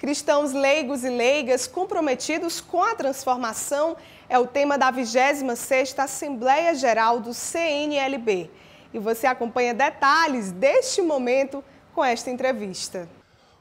Cristãos leigos e leigas comprometidos com a transformação é o tema da 26ª Assembleia Geral do CNLB. E você acompanha detalhes deste momento com esta entrevista.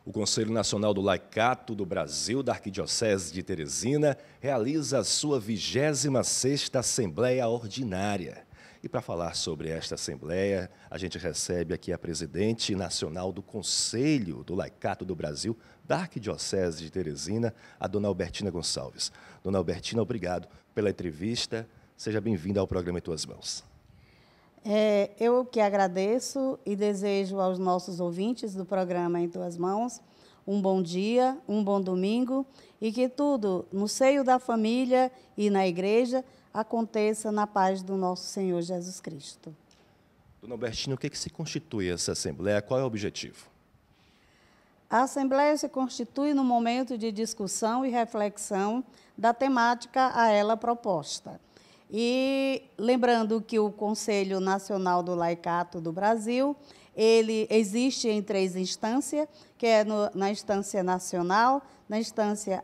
O Conselho Nacional do Laicato do Brasil, da Arquidiocese de Teresina, realiza a sua 26ª Assembleia Ordinária. E para falar sobre esta Assembleia, a gente recebe aqui a presidente nacional do Conselho do Laicato do Brasil, da Arquidiocese de Teresina, a dona Albertina Gonçalves. Dona Albertina, obrigado pela entrevista. Seja bem-vinda ao programa Em Tuas Mãos. É, eu que agradeço e desejo aos nossos ouvintes do programa Em Tuas Mãos um bom dia, um bom domingo e que tudo, no seio da família e na igreja, aconteça na paz do nosso Senhor Jesus Cristo. Dona Albertina, o que, é que se constitui essa Assembleia? Qual é o objetivo? A Assembleia se constitui no momento de discussão e reflexão da temática a ela proposta. E lembrando que o Conselho Nacional do Laicato do Brasil, ele existe em três instâncias, que é no, na instância nacional, na instância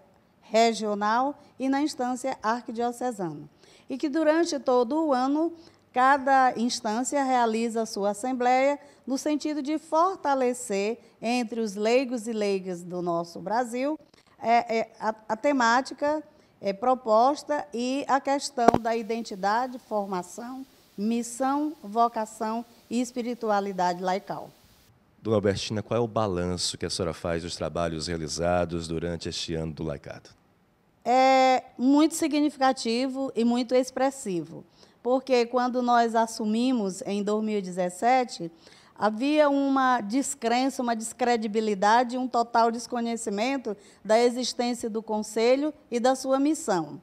regional e na instância arquidiocesana. E que durante todo o ano, cada instância realiza sua assembleia no sentido de fortalecer entre os leigos e leigas do nosso Brasil é, é, a, a, temática é, proposta e a questão da identidade, formação, missão, vocação e espiritualidade laical. Dona Albertina, qual é o balanço que a senhora faz dos trabalhos realizados durante este ano do laicado? é muito significativo e muito expressivo, porque quando nós assumimos em 2017, havia uma descrença, uma descredibilidade, um total desconhecimento da existência do Conselho e da sua missão.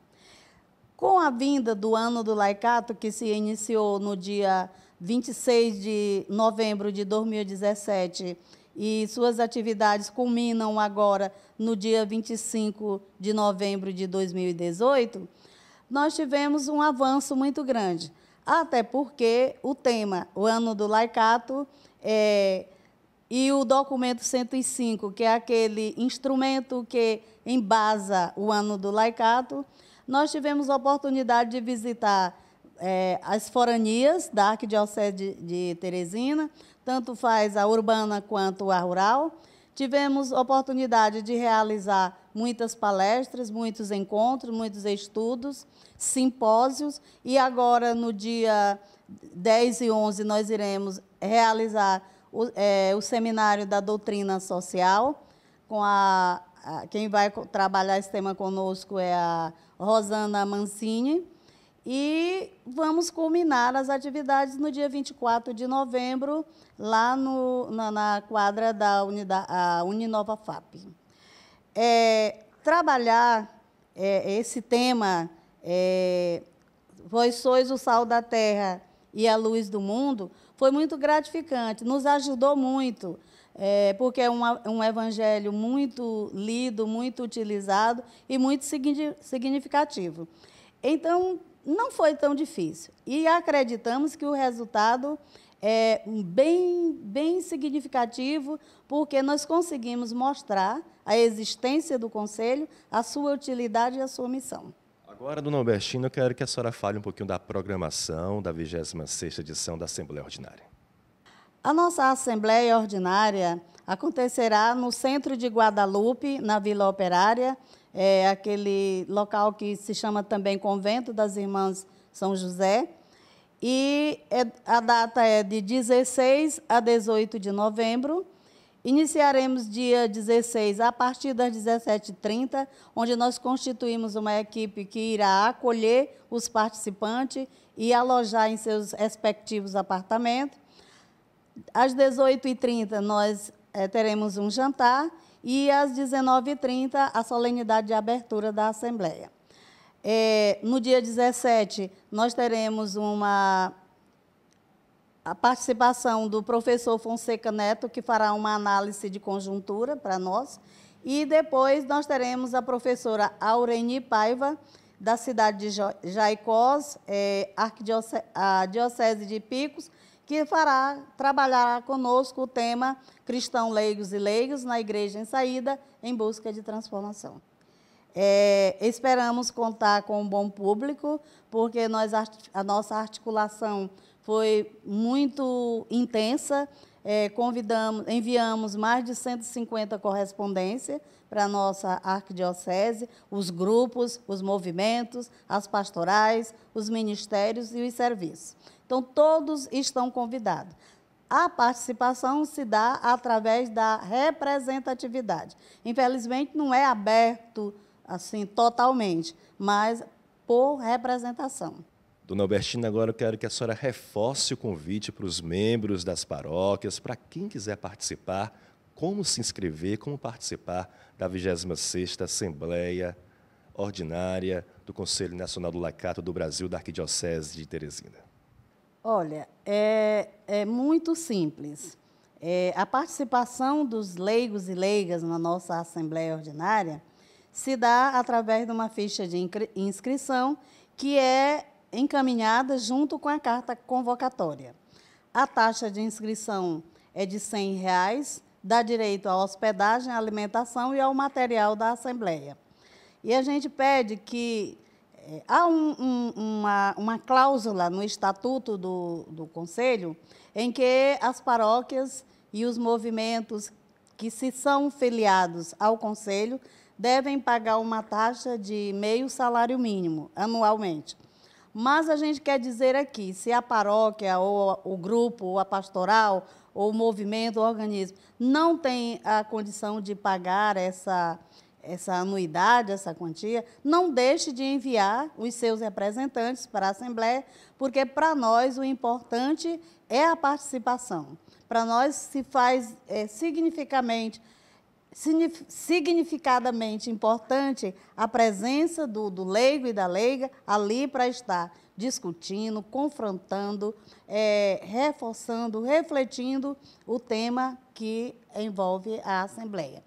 Com a vinda do ano do laicato, que se iniciou no dia 26 de novembro de 2017 e suas atividades culminam agora no dia 25 de novembro de 2018, nós tivemos um avanço muito grande. Até porque o tema, o ano do laicato, é, e o documento 105, que é aquele instrumento que embasa o ano do laicato, nós tivemos a oportunidade de visitar é, as foranias da Arquidiocese de, de Teresina, tanto faz a urbana quanto a rural. Tivemos oportunidade de realizar muitas palestras, muitos encontros, muitos estudos, simpósios. E agora, no dia 10 e 11, nós iremos realizar o, é, o seminário da doutrina social. Com a, a, quem vai trabalhar esse tema conosco é a Rosana Mancini, e vamos culminar as atividades no dia 24 de novembro, lá no, na, na, quadra da unida, Uninova FAP. É, trabalhar é, esse tema, é, Vós sois o sal da terra e a luz do mundo, foi muito gratificante, nos ajudou muito. É, porque é uma, um evangelho muito lido, muito utilizado e muito significativo. Então, não foi tão difícil. E acreditamos que o resultado é bem, bem significativo, porque nós conseguimos mostrar a existência do Conselho, a sua utilidade e a sua missão. Agora, dona Albertina, eu quero que a senhora fale um pouquinho da programação da 26ª edição da Assembleia Ordinária. A nossa Assembleia Ordinária acontecerá no centro de Guadalupe, na Vila Operária, é, aquele local que se chama também Convento das Irmãs São José. E é, a data é de 16 a 18 de novembro. Iniciaremos dia 16, a partir das 17h30, onde nós constituímos uma equipe que irá acolher os participantes e alojar em seus respectivos apartamentos. Às 18h30, nós é, teremos um jantar e às 19h30 a solenidade de abertura da Assembleia. É, no dia 17, nós teremos uma a participação do professor Fonseca Neto, que fará uma análise de conjuntura para nós. E depois nós teremos a professora Aureni Paiva, da cidade de Jaicós, é, a Diocese de Picos, que fará, trabalhará conosco o tema Cristão Leigos e Leigos na Igreja em Saída, em busca de transformação. É, esperamos contar com um bom público, porque nós, a nossa articulação foi muito intensa. É, convidamos, enviamos mais de 150 correspondências para a nossa arquidiocese, os grupos, os movimentos, as pastorais, os ministérios e os serviços. Então, todos estão convidados. A participação se dá através da representatividade. Infelizmente, não é aberto assim totalmente, mas por representação. Dona Albertina, agora eu quero que a senhora reforce o convite para os membros das paróquias, para quem quiser participar, como se inscrever, como participar da 26ª Assembleia Ordinária do Conselho Nacional do Lacato do Brasil da Arquidiocese de Teresina. Olha, é, é muito simples. É, a participação dos leigos e leigas na nossa Assembleia Ordinária se dá através de uma ficha de inscrição que é encaminhada junto com a carta convocatória. A taxa de inscrição é de R$ reais, dá direito à hospedagem, à alimentação e ao material da Assembleia. E a gente pede que é, há um, um, uma, uma cláusula no estatuto do, do conselho em que as paróquias e os movimentos que se são filiados ao conselho devem pagar uma taxa de meio salário mínimo anualmente. Mas a gente quer dizer aqui, se a paróquia ou o grupo ou a pastoral ou o movimento, o organismo não tem a condição de pagar essa essa anuidade, essa quantia, não deixe de enviar os seus representantes para a Assembleia, porque para nós o importante é a participação. Para nós se faz é, significamente, significadamente importante a presença do, do leigo e da leiga ali para estar discutindo, confrontando, é, reforçando, refletindo o tema que envolve a Assembleia.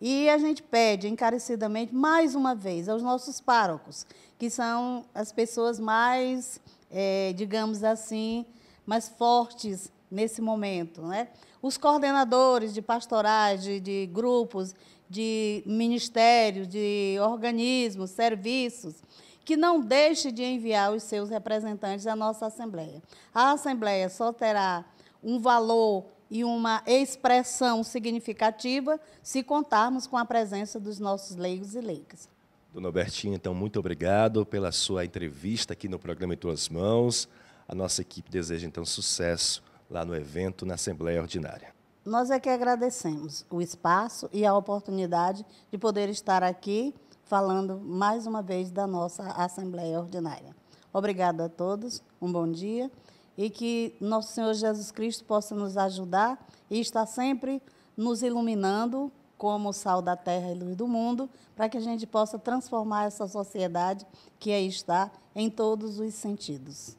E a gente pede encarecidamente, mais uma vez, aos nossos párocos, que são as pessoas mais, é, digamos assim, mais fortes nesse momento, né? Os coordenadores de pastorais, de, de grupos, de ministérios, de organismos, serviços, que não deixe de enviar os seus representantes à nossa Assembleia. A Assembleia só terá um valor e uma expressão significativa se contarmos com a presença dos nossos leigos e leigas. Dona Albertinha, então, muito obrigado pela sua entrevista aqui no programa Em Tuas Mãos. A nossa equipe deseja, então, sucesso lá no evento, na Assembleia Ordinária. Nós é que agradecemos o espaço e a oportunidade de poder estar aqui falando mais uma vez da nossa Assembleia Ordinária. Obrigada a todos, um bom dia e que nosso Senhor Jesus Cristo possa nos ajudar e estar sempre nos iluminando como sal da terra e luz do mundo, para que a gente possa transformar essa sociedade que aí está em todos os sentidos.